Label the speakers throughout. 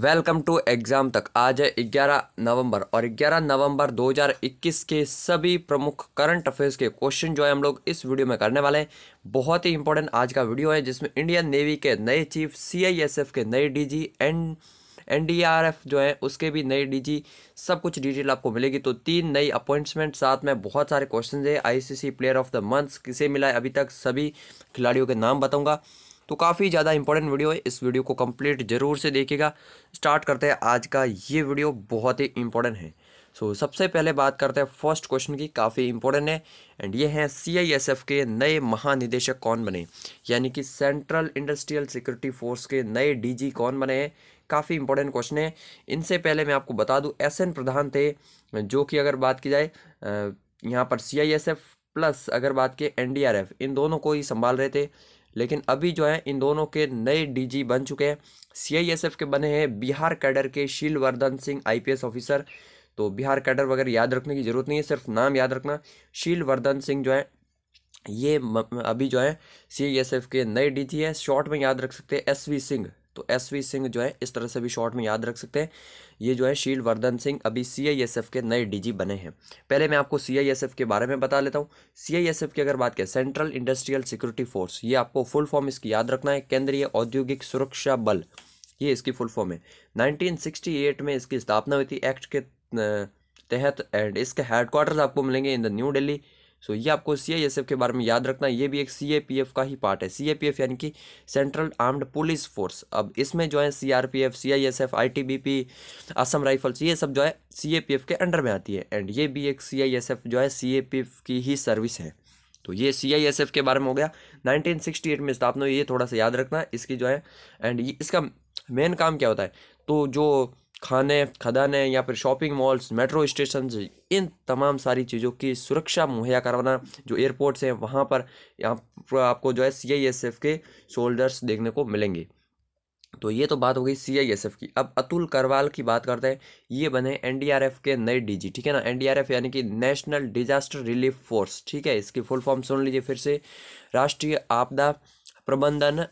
Speaker 1: welcome to exam तक आज है ग्यारह नवंबर और ग्यारह नवंबर 2021 के सभी प्रमुख करंट अफेयर्स के क्वेश्चन जो है हम लोग इस वीडियो में करने वाले हैं बहुत ही इंपॉर्टेंट आज का वीडियो है जिसमें इंडियन नेवी के नए चीफ सीआईएसएफ के नए डीजी एंड एनडीआरएफ जो है उसके भी नए डीजी सब कुछ डिटेल आपको मिलेगी तो तीन नई अपॉइंटमेंट साथ में बहुत सारे क्वेश्चन है ICC player of the month किसे मिला है अभी तक सभी खिलाड़ियों के नाम बताऊंगा तो काफ़ी ज़्यादा इंपॉर्टेंट वीडियो है इस वीडियो को कंप्लीट ज़रूर से देखिएगा स्टार्ट करते हैं आज का ये वीडियो बहुत ही इंपॉर्टेंट है सो so, सबसे पहले बात करते हैं फर्स्ट क्वेश्चन की काफ़ी इंपॉर्टेंट है एंड ये हैं सीआईएसएफ के नए महानिदेशक कौन बने यानी कि सेंट्रल इंडस्ट्रियल सिक्योरिटी फोर्स के नए डीजी कौन बने हैं काफ़ी इंपॉर्टेंट क्वेश्चन है इनसे पहले मैं आपको बता दूं एस प्रधान थे जो कि अगर बात की जाए यहाँ पर सी प्लस अगर बात की एन इन दोनों को ही संभाल रहे थे लेकिन अभी जो है इन दोनों के नए डीजी बन चुके हैं सीआईएसएफ के बने हैं बिहार कैडर के शीलवर्धन सिंह आईपीएस ऑफिसर तो बिहार कैडर वगैरह याद रखने की ज़रूरत नहीं है सिर्फ नाम याद रखना शीलवर्धन सिंह जो है ये अभी जो है सी के नए डी जी है शॉर्ट में याद रख सकते हैं एस सिंह तो एस वी सिंह जो है इस तरह से भी शॉर्ट में याद रख सकते हैं ये जो है शील वर्धन सिंह अभी सी आई एस एफ के नए डी जी बने हैं पहले मैं आपको सी आई एस एफ के बारे में बता लेता हूँ सी आई एस एफ की अगर बात करें सेंट्रल इंडस्ट्रियल सिक्योरिटी फोर्स ये आपको फुल फॉर्म इसकी याद रखना है केंद्रीय औद्योगिक सुरक्षा बल ये इसकी फुल फॉर्म है एट में इसकी स्थापना हुई थी एक्ट के तहत एंड इसके हेडक्वार्टर्स आपको मिलेंगे in the New Delhi so ये आपको सी आई एस एफ के बारे में याद रखना ये भी एक सी ए पी एफ का ही पार्ट है सी ए पी एफ यानी कि सेंट्रल आर्म्ड पुलिस फोर्स अब इसमें जो है C R P F C I S F I T B P Assam rifles ये सब जो है सी ए पी एफ के अंडर में आती है एंड ये भी एक सी आई एस एफ जो है सी ए पी एफ की ही सर्विस है तो ये सी आई एस एफ के बारे में हो गया 1968 में स्थापना ये थोड़ा सा याद रखना इसकी जो है एंड इसका मेन काम क्या होता है तो जो खाने खदाने या फिर शॉपिंग मॉल्स मेट्रो स्टेशन इन तमाम सारी चीज़ों की सुरक्षा मुहैया करवाना जो एयरपोर्ट्स हैं वहाँ पर आपको जो है सी आई एस एफ के सोल्जर्स देखने को मिलेंगे तो ये तो बात हो गई सी आई एस एफ की अब अतुल करवाल की बात करते हैं ये बने एन डी आर एफ के नए डी जी ठीक है ना एन डी आर एफ यानी कि नेशनल डिजास्टर रिलीफ फोर्स ठीक है इसकी फुल फॉर्म सुन लीजिए फिर से राष्ट्रीय आपदा प्रबंधन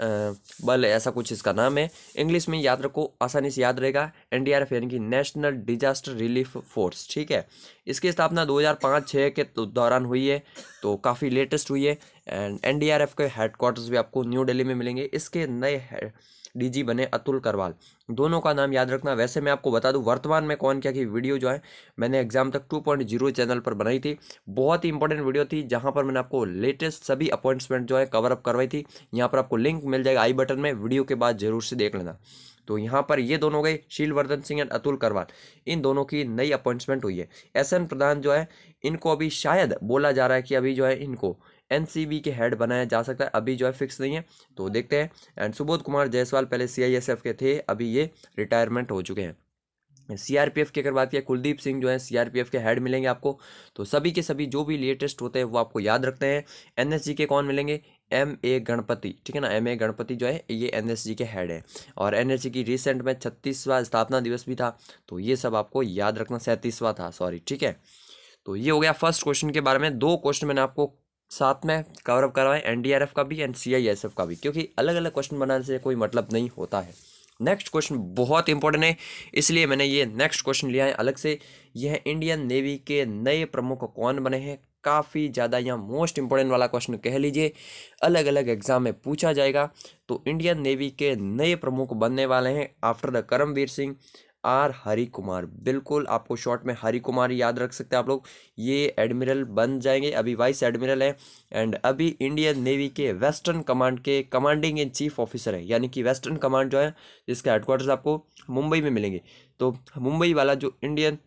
Speaker 1: बल ऐसा कुछ इसका नाम है इंग्लिश में याद रखो आसानी से याद रहेगा एन एफ यानी कि नेशनल डिजास्टर रिलीफ फोर्स ठीक है इसकी स्थापना 2005-6 के दौरान हुई है तो काफ़ी लेटेस्ट हुई है एंड एनडीआरएफ के हेडक्वार्टर्स भी आपको न्यू दिल्ली में मिलेंगे इसके नए डीजी बने अतुल करवाल दोनों का नाम याद रखना वैसे मैं आपको बता दूं वर्तमान में कौन क्या की वीडियो जो है मैंने एग्जाम तक 2.0 चैनल पर बनाई थी बहुत ही इंपॉर्टेंट वीडियो थी जहां पर मैंने आपको लेटेस्ट सभी अपॉइंटमेंट जो है कवर अप करवाई थी यहाँ पर आपको लिंक मिल जाएगा आई बटन में वीडियो के बाद जरूर से देख लेना तो यहाँ पर ये दोनों गए शीलवर्धन सिंह एंड अतुल करवाल इन दोनों की नई अपॉइंटमेंट हुई है एस एन प्रधान जो है इनको अभी शायद बोला जा रहा है कि अभी जो है इनको एन के हेड बनाया जा सकता है अभी जो है फिक्स नहीं है तो देखते हैं एंड सुबोध कुमार जायसवाल पहले सी के थे अभी ये रिटायरमेंट हो चुके हैं सीआरपीएफ की अगर बात किया कुलदीप सिंह जो है सीआरपीएफ के हेड मिलेंगे आपको तो सभी के सभी जो भी लेटेस्ट होते हैं वो आपको याद रखते हैं एनएसजी के कौन मिलेंगे एम ए गणपति ठीक है ना एम ए गणपति जो है ये एन के हेड है और एन की रिसेंट में छत्तीसवां स्थापना दिवस भी था तो ये सब आपको याद रखना सैंतीसवां था सॉरी ठीक है तो ये हो गया फर्स्ट क्वेश्चन के बारे में दो क्वेश्चन मैंने आपको साथ में कवरअप करवाएं एन एफ का भी एंड सी एफ का भी क्योंकि अलग अलग क्वेश्चन बनाने से कोई मतलब नहीं होता है नेक्स्ट क्वेश्चन बहुत इंपॉर्टेंट है इसलिए मैंने ये नेक्स्ट क्वेश्चन लिया है अलग से यह इंडियन नेवी के नए प्रमुख कौन बने हैं काफ़ी ज़्यादा यहाँ मोस्ट इंपॉर्टेंट वाला क्वेश्चन कह लीजिए अलग अलग एग्जाम में पूछा जाएगा तो इंडियन नेवी के नए प्रमुख बनने वाले हैं after the Karambir Singh R Hari Kumar बिल्कुल आपको शॉर्ट में हरी कुमार याद रख सकते हैं आप लोग ये एडमिरल बन जाएंगे अभी वाइस एडमिरल हैं एंड अभी इंडियन नेवी के वेस्टर्न कमांड के कमांडिंग इन चीफ ऑफिसर हैं यानी कि वेस्टर्न कमांड जो है जिसका हेडक्वार्टर्स आपको मुंबई में मिलेंगे तो मुंबई वाला जो इंडियन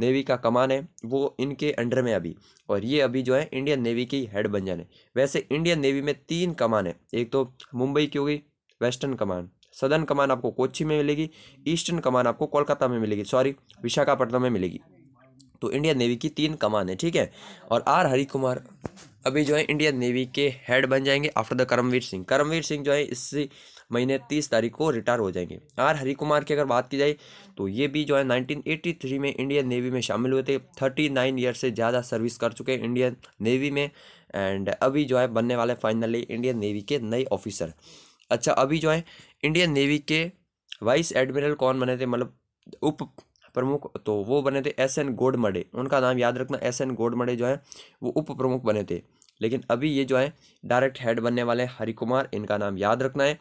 Speaker 1: नेवी का कमान है वो इनके अंडर में अभी और ये अभी जो है इंडियन नेवी की हेड बन जाने वैसे इंडियन नेवी में तीन कमान है एक तो मुंबई की होगी वेस्टर्न कमान सदर्न कमान आपको कोच्चि में मिलेगी ईस्टर्न कमान आपको कोलकाता में मिलेगी सॉरी विशाखापट्टनम में मिलेगी तो इंडियन नेवी की तीन कमान है ठीक है और आर हरी कुमार अभी जो है इंडियन नेवी के हेड बन जाएंगे आफ्टर द करमवीर सिंह करमवीर सिंह जो है इस महीने तीस तारीख को रिटायर हो जाएंगे आर हरी कुमार की अगर बात की जाए तो ये भी जो है नाइनटीन थ्री में इंडियन नेवी में शामिल हुए थे थर्टी नाइन ईयर से ज़्यादा सर्विस कर चुके हैं इंडियन नेवी में एंड अभी जो है बनने वाले फाइनली इंडियन नेवी के नए ऑफिसर अच्छा अभी जो है इंडियन नेवी के वाइस एडमिरल कौन बने थे मतलब उप प्रमुख तो वो बने थे एस एन गोडमडे उनका नाम याद रखना एस एन गोडमडे जो है वो उप प्रमुख बने थे लेकिन अभी ये जो है डायरेक्ट हेड बनने वाले हैं हरि कुमार इनका नाम याद रखना है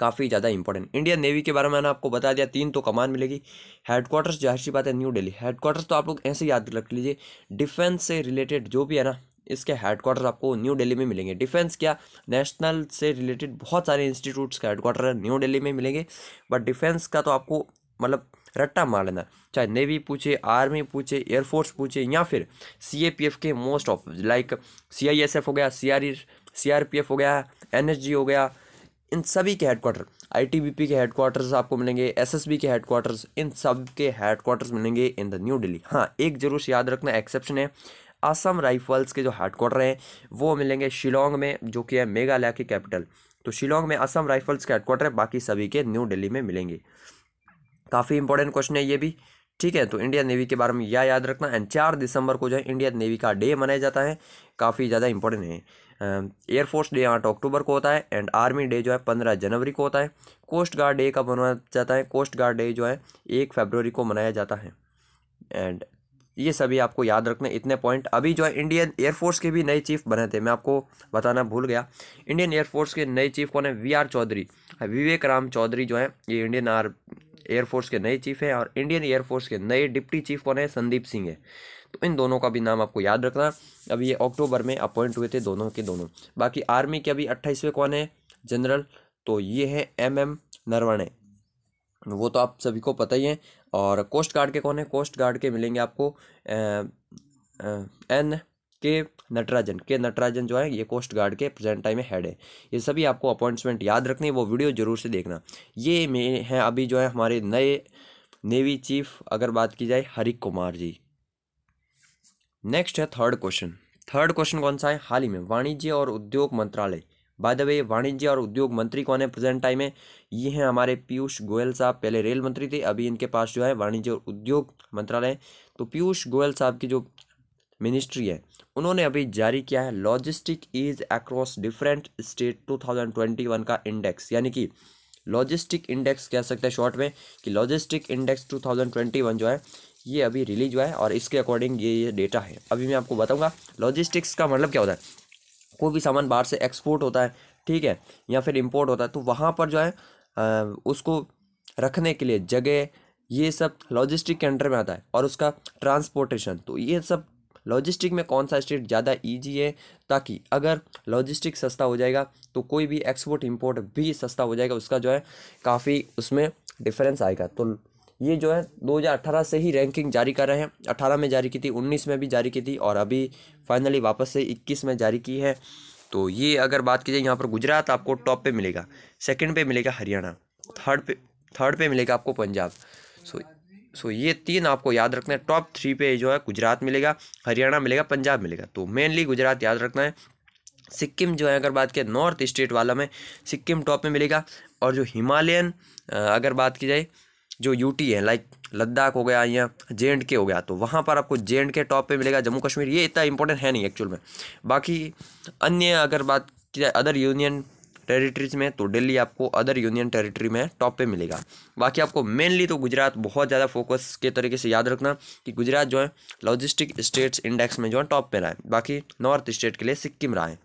Speaker 1: काफ़ी ज़्यादा इंपॉर्टेंट इंडियन नेवी के बारे में मैंने आपको बता दिया तीन तो कमान मिलेगी हेडक्वार्टर्स जाहिर सी बात है न्यू दिल्ली हेडक्वार्टर्स तो आप लोग ऐसे याद रख लीजिए डिफेंस से रिलेटेड जो भी है ना इसके हेडक्वार्टर आपको न्यू दिल्ली में मिलेंगे डिफेंस क्या नेशनल से रिलेटेड बहुत सारे इंस्टीट्यूट्स का हेडक्वार्टर न्यू दिल्ली में मिलेंगे बट डिफेंस का तो आपको मतलब रट्टा मार लेना चाहे नेवी पूछे आर्मी पूछे एयरफोर्स पूछे या फिर सी ए पी एफ के most of like C I S F हो गया C R C R P F हो गया एन एस जी हो गया इन सभी के headquarter I T B P के हेडक्वार्टर्स आपको मिलेंगे एस एस बी के हेडक्वार्टर्स इन सब के हेडक्वार्टर्स मिलेंगे इन द न्यू दिल्ली हाँ एक जरूर याद रखना एक्सेप्शन है असम राइफल्स के जो हेड क्वार्टर हैं वो मिलेंगे शिलोंग में जो कि है मेघालय की कैपिटल तो शिलोंग में असम राइफल्स के हेडक्वार्टर है बाकी सभी के न्यू दिल्ली में मिलेंगे काफ़ी इंपॉर्टेंट क्वेश्चन है ये भी ठीक है तो इंडियन नेवी के बारे में यह याद रखना एंड चार दिसंबर को जो है इंडियन नेवी का डे मनाया जाता है काफ़ी ज़्यादा इंपॉर्टेंट है एयरफोर्स डे आठ अक्टूबर को होता है एंड आर्मी डे जो है पंद्रह जनवरी को होता है कोस्ट गार्ड डे कब मनाया जाता है कोस्ट गार्ड डे जो है एक फेबररी को मनाया जाता है एंड ये सभी आपको याद रखने इतने पॉइंट अभी जो है इंडियन एयरफोर्स के भी नए चीफ बने थे मैं आपको बताना भूल गया इंडियन एयरफोर्स के नए चीफ कौन है वी आर चौधरी हाँ, विवेक राम चौधरी जो है ये इंडियन आर एयरफोर्स के नए चीफ हैं और इंडियन एयरफोर्स के नए डिप्टी चीफ कौन है संदीप सिंह है तो इन दोनों का भी नाम आपको याद रखना अब ये अक्टूबर में अपॉइंट हुए थे दोनों के दोनों बाकी आर्मी के अभी अट्ठाईसवें कौन है जनरल तो ये है एम एम नरवणे वो तो आप सभी को पता ही है और कोस्ट गार्ड के कौन है कोस्ट गार्ड के मिलेंगे आपको एन के नटराजन के नटराजन जो है ये कोस्ट गार्ड के प्रेजेंट टाइम में हेड है ये सभी आपको अपॉइंटमेंट याद रखनी है वो वीडियो जरूर से देखना ये में हैं अभी जो है हमारे नए नेवी चीफ अगर बात की जाए हरिक कुमार जी नेक्स्ट है थर्ड क्वेश्चन थर्ड क्वेश्चन कौन सा है हाल ही में वाणिज्य और उद्योग मंत्रालय बाय द वे वाणिज्य और उद्योग मंत्री कौन है प्रेजेंट टाइम में ये हैं हमारे पीयूष गोयल साहब पहले रेल मंत्री थे अभी इनके पास जो है वाणिज्य और उद्योग मंत्रालय तो पीयूष गोयल साहब की जो मिनिस्ट्री है उन्होंने अभी जारी किया है logistic ease across different state 2021 का इंडेक्स यानी कि लॉजिस्टिक इंडेक्स कह सकते हैं शॉर्ट में कि लॉजिस्टिक इंडेक्स 2021 जो है ये अभी रिलीज हुआ है और इसके अकॉर्डिंग ये ये डेटा है अभी मैं आपको बताऊंगा लॉजिस्टिक्स का मतलब क्या होता है कोई भी सामान बाहर से एक्सपोर्ट होता है ठीक है या फिर इम्पोर्ट होता है तो वहाँ पर जो है उसको रखने के लिए जगह ये सब लॉजिस्टिक के अंडर में आता है और उसका ट्रांसपोर्टेशन तो ये सब लॉजिस्टिक में कौन सा स्टेट ज़्यादा ईजी है ताकि अगर लॉजिस्टिक सस्ता हो जाएगा तो कोई भी एक्सपोर्ट इम्पोर्ट भी सस्ता हो जाएगा उसका जो है काफ़ी उसमें डिफरेंस आएगा तो ये जो है 2018 से ही रैंकिंग जारी कर रहे हैं 18 में जारी की थी 19 में भी जारी की थी और अभी फाइनली वापस से 21 में जारी की है तो ये अगर बात की जाए यहाँ पर गुजरात आपको टॉप पे मिलेगा सेकंड पे मिलेगा हरियाणा थर्ड पे थर्ड पे मिलेगा आपको पंजाब सो सो ये तीन आपको याद रखना है टॉप थ्री पे जो है गुजरात मिलेगा हरियाणा मिलेगा पंजाब मिलेगा तो मेनली गुजरात याद रखना है सिक्किम जो है अगर बात करें नॉर्थ स्टेट वाला में सिक्किम टॉप में मिलेगा और जो हिमालयन अगर बात की जाए जो यूटी है लाइक लद्दाख हो गया या जे एंड के हो गया तो वहाँ पर आपको जे एंड के टॉप पे मिलेगा जम्मू कश्मीर ये इतना इंपॉर्टेंट है नहीं एक्चुअल में बाकी अन्य अगर बात की जाए अदर यूनियन टेरिटरीज में तो दिल्ली आपको अदर यूनियन टेरिटरी में टॉप पे मिलेगा बाकी आपको मेनली तो गुजरात बहुत ज़्यादा फोकस के तरीके से याद रखना कि गुजरात जो है लॉजिस्टिक स्टेट्स इंडेक्स में जो है टॉप पे रहा है बाकी नॉर्थ स्टेट के लिए सिक्किम रहा है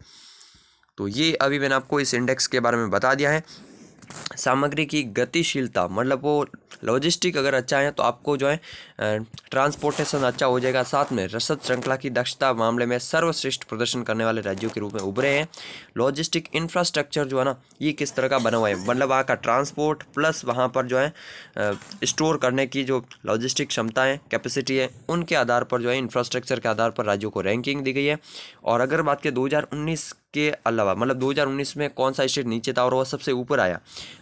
Speaker 1: तो ये अभी मैंने आपको इस इंडेक्स के बारे में बता दिया है सामग्री की गतिशीलता मतलब वो लॉजिस्टिक अगर अच्छा है तो आपको जो है ट्रांसपोर्टेशन अच्छा हो जाएगा साथ में रसद श्रृंखला की दक्षता मामले में सर्वश्रेष्ठ प्रदर्शन करने वाले राज्यों के रूप में उभरे हैं लॉजिस्टिक इंफ्रास्ट्रक्चर जो है ना ये किस तरह का बना हुआ है मतलब वहाँ का ट्रांसपोर्ट प्लस वहाँ पर जो है स्टोर करने की जो लॉजिस्टिक क्षमता है कैपेसिटी है उनके आधार पर जो है इंफ्रास्ट्रक्चर के आधार पर राज्यों को रैंकिंग दी गई है और अगर बात करें दो के अलावा मतलब दो में कौन सा स्टेट नीचे था और वह सबसे ऊपर आया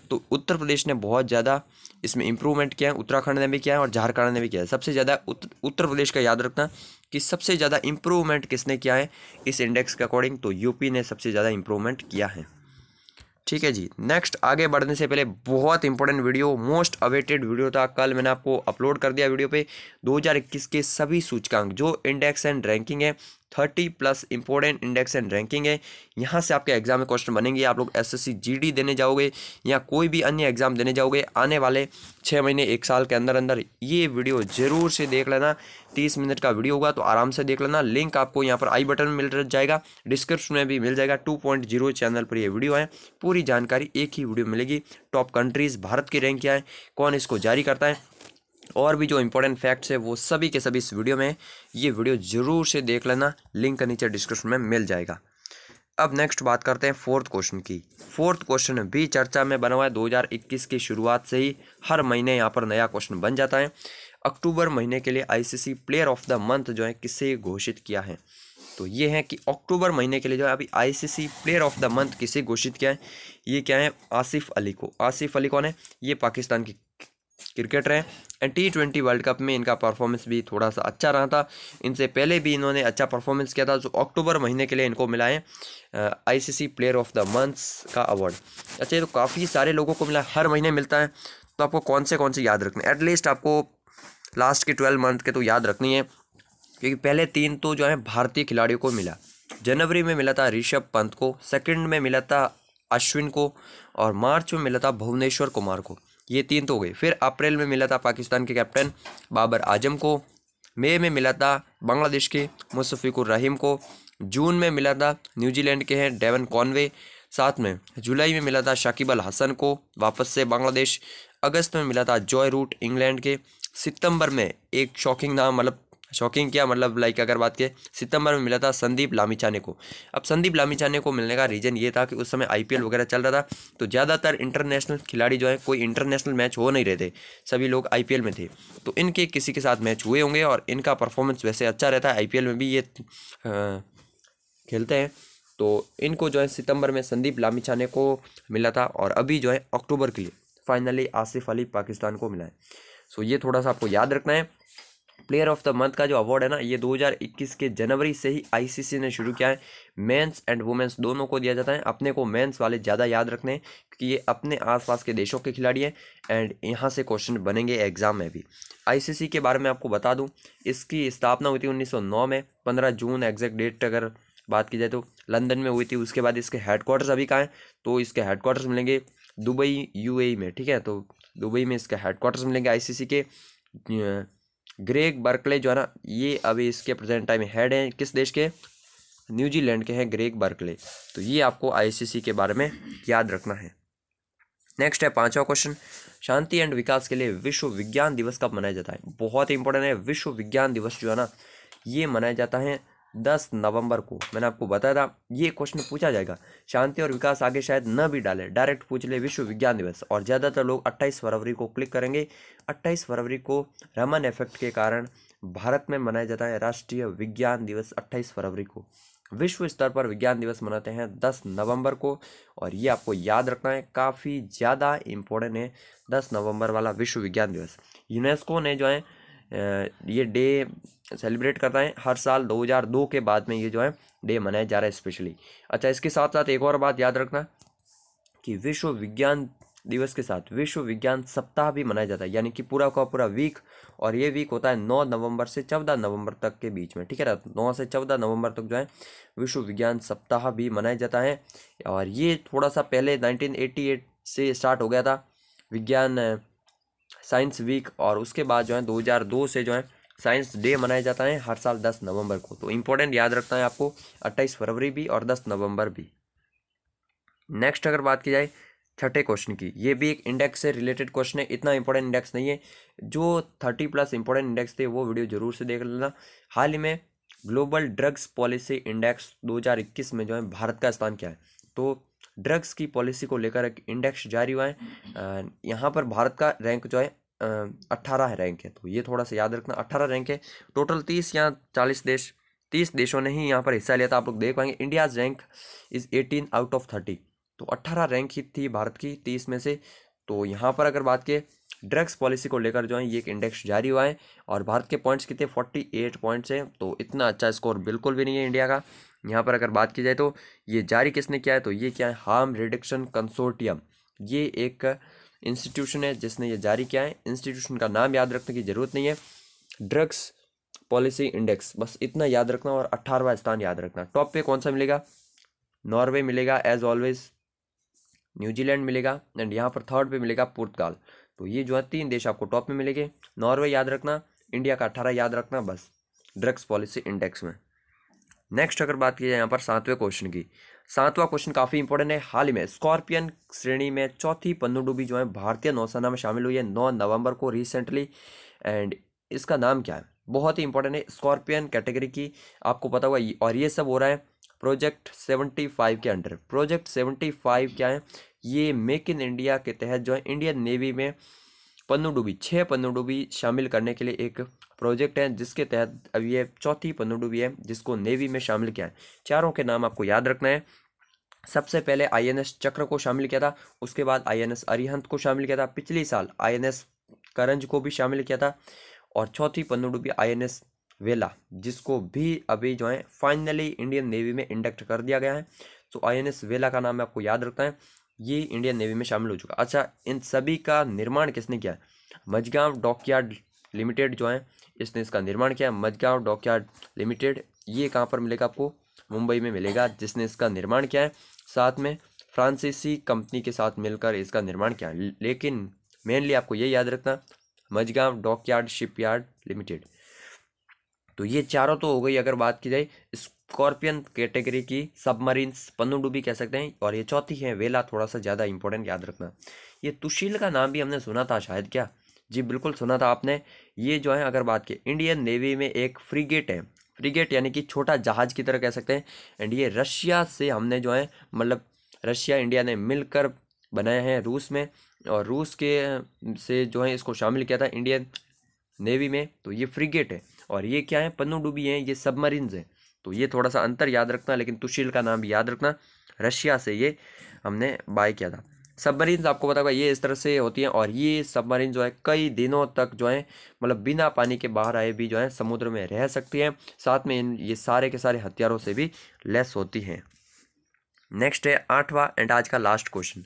Speaker 1: तो उत्तर प्रदेश ने बहुत ज़्यादा इसमें इम्प्रूवमेंट किया है उत्तराखंड ने भी किया है और झारखंड ने भी किया है सबसे ज़्यादा उत्तर प्रदेश का याद रखना कि सबसे ज़्यादा इम्प्रूवमेंट किसने किया है इस इंडेक्स के अकॉर्डिंग तो यूपी ने सबसे ज़्यादा इम्प्रूवमेंट किया है ठीक है जी नेक्स्ट आगे बढ़ने से पहले बहुत important video most awaited video था कल मैंने आपको अपलोड कर दिया वीडियो पे 2021 के सभी सूचकांक जो इंडेक्स एंड रैंकिंग है thirty plus important index and ranking है यहाँ से आपके एग्जाम में क्वेश्चन बनेंगे आप लोग एसएससी जीडी देने जाओगे या कोई भी अन्य एग्जाम देने जाओगे आने वाले छः महीने एक साल के अंदर अंदर ये वीडियो जरूर से देख लेना तीस मिनट का वीडियो होगा तो आराम से देख लेना लिंक आपको यहाँ पर आई बटन में मिल जाएगा डिस्क्रिप्शन में भी मिल जाएगा टू पॉइंट जीरो चैनल पर ये वीडियो है पूरी जानकारी एक ही वीडियो मिलेगी टॉप कंट्रीज़ भारत की रैंक क्या है कौन इसको जारी करता है और भी जो इंपॉर्टेंट फैक्ट्स है वो सभी के सभी इस वीडियो में ये वीडियो ज़रूर से देख लेना लिंक नीचे डिस्क्रिप्शन में मिल जाएगा अब नेक्स्ट बात करते हैं फोर्थ क्वेश्चन की फोर्थ क्वेश्चन भी चर्चा में बना हुआ है 2021 की शुरुआत से ही हर महीने यहाँ पर नया क्वेश्चन बन जाता है अक्टूबर महीने के लिए ICC player of the month जो है किसे घोषित किया है तो ये है कि अक्टूबर महीने के लिए जो है अभी ICC player of the month किसे घोषित किया है ये क्या है आसिफ अली को आसिफ अली कौन है ये पाकिस्तान की क्रिकेटर हैं and T twenty world cup में इनका परफॉर्मेंस भी थोड़ा सा अच्छा रहा था इनसे पहले भी इन्होंने अच्छा परफॉर्मेंस किया था जो अक्टूबर महीने के लिए इनको मिला है ICC player of the months का अवार्ड अच्छा ये तो काफ़ी सारे लोगों को मिला हर महीने मिलता है तो आपको कौन से कौन से याद रखने एटलीस्ट आपको लास्ट के ट्वेल्व मंथ के तो याद रखनी है क्योंकि पहले तीन तो जो है भारतीय खिलाड़ियों को मिला जनवरी में मिला था ऋषभ पंत को सेकंड में मिला था अश्विन को और मार्च में मिला था भुवनेश्वर कुमार को ये तीन तो हो गई फिर अप्रैल में मिला था पाकिस्तान के कैप्टन बाबर आजम को मई में मिला था बांग्लादेश के मुशफ़िकुर रहीम को जून में मिला था न्यूजीलैंड के हैं डेवन कॉनवे साथ में जुलाई में मिला था शाकिब अल हसन को वापस से बांग्लादेश अगस्त में मिला था जॉय रूट इंग्लैंड के सितंबर में एक शॉकिंग नाम मतलब शॉकिंग क्या मतलब लाइक अगर बात करें सितंबर में मिला था संदीप लामीचाने को अब संदीप लामीचाने को मिलने का रीज़न ये था कि उस समय आईपीएल वगैरह चल रहा था तो ज़्यादातर इंटरनेशनल खिलाड़ी जो है कोई इंटरनेशनल मैच हो नहीं रहे थे सभी लोग आईपीएल में थे तो इनके किसी के साथ मैच हुए होंगे और इनका परफॉर्मेंस वैसे अच्छा रहता है आई में भी ये आ, खेलते हैं तो इनको जो है सितंबर में संदीप लामीचाने को मिला था और अभी जो है अक्टूबर के लिए फाइनली आसिफ अली पाकिस्तान को मिला है सो ये थोड़ा सा आपको याद रखना है प्लेयर ऑफ द मंथ का जो अवार्ड है ना ये 2021 के जनवरी से ही आईसीसी ने शुरू किया है मेंस एंड वुमेंस दोनों को दिया जाता है अपने को मेंस वाले ज़्यादा याद रखने हैं क्योंकि ये अपने आसपास के देशों के खिलाड़ी हैं एंड यहाँ से क्वेश्चन बनेंगे एग्जाम में भी आईसीसी के बारे में आपको बता दूँ इसकी स्थापना हुई थी उन्नीस में पंद्रह जून एग्जैक्ट डेट अगर बात की जाए तो लंदन में हुई थी उसके बाद इसके हेडक्वार्टर्स अभी कहाँ हैं तो इसके हेडक्वार्टर्स मिलेंगे दुबई यू e में ठीक है तो दुबई में इसके हेडक्वार्टर्स मिलेंगे आई के ग्रेग बर्कले जो है ना ये अभी इसके प्रेजेंट टाइम हेड हैं किस देश के न्यूजीलैंड के हैं ग्रेग बर्कले तो ये आपको आईसीसी के बारे में याद रखना है नेक्स्ट है पांचवा क्वेश्चन शांति एंड विकास के लिए विश्व विज्ञान दिवस कब मनाया जाता है बहुत इंपॉर्टेंट है विश्व विज्ञान दिवस जो है ना ये मनाया जाता है दस नवंबर को मैंने आपको बताया था ये क्वेश्चन पूछा जाएगा शांति और विकास आगे शायद न भी डाले डायरेक्ट पूछ ले विश्व विज्ञान दिवस और ज़्यादातर लोग 28 फरवरी को क्लिक करेंगे 28 फरवरी को रमन इफेक्ट के कारण भारत में मनाया जाता है राष्ट्रीय विज्ञान दिवस अट्ठाईस फरवरी को विश्व स्तर पर विज्ञान दिवस मनाते हैं दस नवंबर को और ये आपको याद रखना है काफ़ी ज़्यादा इम्पोर्टेंट है दस नवंबर वाला विश्व विज्ञान दिवस यूनेस्को ने जो है ये डे सेलिब्रेट करता है हर साल 2002 के बाद में ये जो है डे मनाया जा रहा है स्पेशली अच्छा इसके साथ साथ एक और बात याद रखना कि विश्व विज्ञान दिवस के साथ विश्व विज्ञान सप्ताह भी मनाया जाता है यानी कि पूरा का पूरा वीक और ये वीक होता है नौ नवंबर से चौदह नवंबर तक के बीच में ठीक है ना नौ से चौदह नवंबर तक जो है विश्व विज्ञान सप्ताह भी मनाया जाता है और ये थोड़ा सा पहले 1988 से स्टार्ट हो गया था विज्ञान साइंस वीक और उसके बाद जो है 2002 से जो है साइंस डे मनाया जाता है हर साल 10 नवंबर को तो इम्पोर्टेंट याद रखना है आपको 28 फरवरी भी और 10 नवंबर भी नेक्स्ट अगर बात की जाए छठे क्वेश्चन की ये भी एक इंडेक्स से रिलेटेड क्वेश्चन है इतना इंपॉर्टेंट इंडेक्स नहीं है जो थर्टी प्लस इंपॉर्टेंट इंडेक्स थे वो वीडियो जरूर से देख लेना हाल ही में ग्लोबल ड्रग्स पॉलिसी इंडेक्स 2021 में जो है भारत का स्थान क्या है तो ड्रग्स की पॉलिसी को लेकर एक इंडेक्स जारी हुआ है यहाँ पर भारत का रैंक जो है अट्ठारह है रैंक है तो ये थोड़ा सा याद रखना अट्ठारह रैंक है टोटल तीस या चालीस देश तीस देशों ने ही यहाँ पर हिस्सा लिया था आप लोग देख पाएंगे India's rank is eighteen out of thirty तो अट्ठारह रैंक ही थी भारत की तीस में से तो यहाँ पर अगर बात की ड्रग्स पॉलिसी को लेकर जो है ये एक इंडेक्स जारी हुआ है और भारत के पॉइंट्स कितने फोर्टी एट पॉइंट्स हैं तो इतना अच्छा स्कोर बिल्कुल भी नहीं है इंडिया का यहाँ पर अगर बात की जाए तो ये जारी किसने किया है तो ये क्या है हार्म रिडक्शन कंसोर्टियम ये एक इंस्टीट्यूशन है जिसने ये जारी किया है इंस्टीट्यूशन का नाम याद रखने की ज़रूरत नहीं है ड्रग्स पॉलिसी इंडेक्स बस इतना याद रखना और अट्ठारहवा स्थान याद रखना टॉप पे कौन सा मिलेगा नॉर्वे मिलेगा एज ऑलवेज न्यूजीलैंड मिलेगा एंड यहाँ पर थर्ड पे मिलेगा पुर्तगाल तो ये जो है तीन देश आपको टॉप में मिलेंगे नॉर्वे याद रखना इंडिया का अट्ठारह याद रखना बस ड्रग्स पॉलिसी इंडेक्स में नेक्स्ट अगर बात की जाए यहाँ पर सातवें क्वेश्चन की सातवां क्वेश्चन काफ़ी इंपॉर्टेंट है हाल ही में स्कॉर्पियन श्रेणी में चौथी पन्नुडूबी जो है भारतीय नौसेना में शामिल हुई है नौ नवंबर को रिसेंटली एंड इसका नाम क्या है बहुत ही इंपॉर्टेंट है स्कॉर्पियन कैटेगरी की आपको पता हुआ और ये सब हो रहा है प्रोजेक्ट सेवेंटी फाइव के अंडर प्रोजेक्ट सेवेंटी फाइव क्या है ये मेक इन इंडिया के तहत जो है इंडियन नेवी में पन्नुडूबी छः पन्नुडूबी शामिल करने के लिए एक प्रोजेक्ट हैं जिसके तहत अब ये चौथी पनडुब्बी है जिसको नेवी में शामिल किया है चारों के नाम आपको याद रखना है सबसे पहले आईएनएस चक्र को शामिल किया था उसके बाद आईएनएस अरिहंत को शामिल किया था पिछले साल आईएनएस करंज को भी शामिल किया था और चौथी पनडुब्बी आईएनएस वेला जिसको भी अभी जो है फाइनली इंडियन नेवी में इंडक्ट कर दिया गया है तो आई वेला का नाम आपको याद रखना है ये इंडियन नेवी में शामिल हो चुका अच्छा इन सभी का निर्माण किसने किया मझगांव डॉकयार्ड लिमिटेड जो है इसने इसका निर्माण किया मजगांव डॉकयार्ड लिमिटेड ये कहाँ पर मिलेगा आपको मुंबई में मिलेगा जिसने इसका निर्माण किया है साथ में फ्रांसीसी कंपनी के साथ मिलकर इसका निर्माण किया लेकिन मेनली आपको ये याद रखना मजगांव डॉकयार्ड शिपयार्ड लिमिटेड तो ये चारों तो हो गई अगर बात की जाए स्कॉर्पियन कैटेगरी की सबमरीन्स पनडुब्बी कह सकते हैं और ये चौथी है वेला थोड़ा सा ज़्यादा इंपॉर्टेंट याद रखना ये तुशील का नाम भी हमने सुना था शायद क्या जी बिल्कुल सुना था आपने ये जो है अगर बात की इंडियन नेवी में एक फ्रीगेट है फ्रीगेट यानी कि छोटा जहाज की तरह कह सकते हैं एंड ये रशिया से हमने जो है मतलब रशिया इंडिया ने मिलकर बनाए हैं रूस में और रूस के से जो है इसको शामिल किया था इंडियन नेवी में तो ये फ्रिगेट है और ये क्या है पनडुब्बी हैं ये सबमरीन्स हैं तो ये थोड़ा सा अंतर याद रखना लेकिन तुशील का नाम याद रखना रशिया से ये हमने बाय किया था सबमरीन आपको पता होगा ये इस तरह से होती हैं और ये सबमरीन जो है कई दिनों तक जो है मतलब बिना पानी के बाहर आए भी जो है समुद्र में रह सकती हैं साथ में इन ये सारे के सारे हथियारों से भी लेस होती हैं नेक्स्ट है आठवां एंड आज का लास्ट क्वेश्चन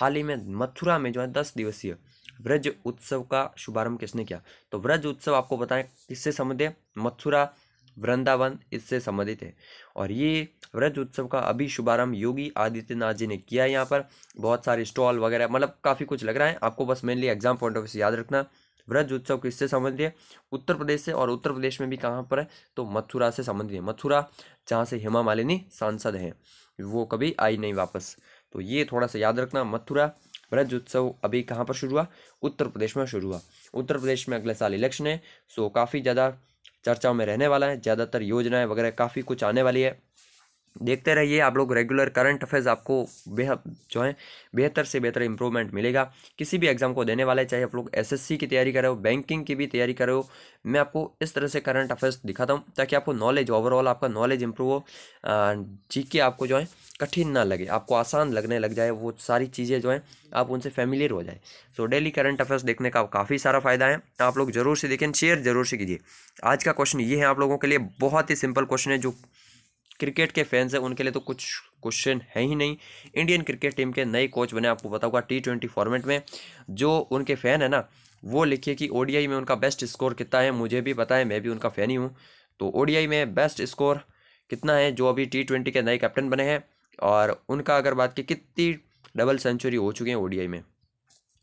Speaker 1: हाल ही में मथुरा में जो है दस दिवसीय व्रज उत्सव का शुभारंभ किसने किया तो व्रज उत्सव आपको बताएं किससे संबंधित है मथुरा वृंदावन इससे संबंधित है और ये व्रज उत्सव का अभी शुभारंभ योगी आदित्यनाथ जी ने किया है यहाँ पर बहुत सारे स्टॉल वगैरह मतलब काफ़ी कुछ लग रहा है आपको बस mainly exam point of view याद रखना व्रज उत्सव किससे संबंधित है उत्तर प्रदेश से और उत्तर प्रदेश में भी कहाँ पर है तो मथुरा से संबंधित है मथुरा जहाँ से हेमा मालिनी सांसद हैं वो कभी आई नहीं वापस तो ये थोड़ा सा याद रखना मथुरा ब्रज उत्सव अभी कहाँ पर शुरू हुआ उत्तर प्रदेश में शुरू हुआ उत्तर प्रदेश में अगले साल इलेक्शन है सो काफ़ी ज़्यादा चर्चाओं में रहने वाला है ज़्यादातर योजनाएं वगैरह काफ़ी कुछ आने वाली है देखते रहिए आप लोग रेगुलर करंट अफेयर्स आपको बेहद जो है बेहतर से बेहतर इंप्रूवमेंट मिलेगा किसी भी एग्जाम को देने वाले चाहे आप लोग एसएससी की तैयारी हो बैंकिंग की भी तैयारी हो मैं आपको इस तरह से करंट अफेयर्स दिखाता हूँ ताकि आपको नॉलेज ओवरऑल आपका नॉलेज इंप्रूव हो जी के आपको जो है कठिन ना लगे आपको आसान लगने लग जाए वो सारी चीज़ें जो हैं आप उनसे फैमिलियर हो जाए सो डेली करंट अफेयर्स देखने का काफ़ी सारा फायदा है आप लोग जरूर से देखें शेयर जरूर से कीजिए आज का क्वेश्चन ये है आप लोगों के लिए बहुत ही सिंपल क्वेश्चन है जो क्रिकेट के फैंस हैं उनके लिए तो कुछ क्वेश्चन है ही नहीं इंडियन क्रिकेट टीम के नए कोच बने आपको पता होगा टी ट्वेंटी फॉर्मेट में जो उनके फ़ैन है ना वो लिखिए कि ओडीआई में उनका बेस्ट स्कोर कितना है मुझे भी पता है मैं भी उनका फ़ैन ही हूँ तो ओडीआई में बेस्ट स्कोर कितना है जो अभी टी ट्वेंटी के नए कैप्टन बने हैं और उनका अगर बात की कितनी डबल सेंचुरी हो चुकी है ओडीआई में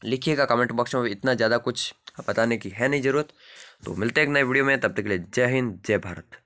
Speaker 1: लिखिएगा कमेंट बॉक्स में इतना ज़्यादा कुछ बताने की है नहीं ज़रूरत तो मिलते हैं एक नए वीडियो में तब तक के लिए जय हिंद जय भारत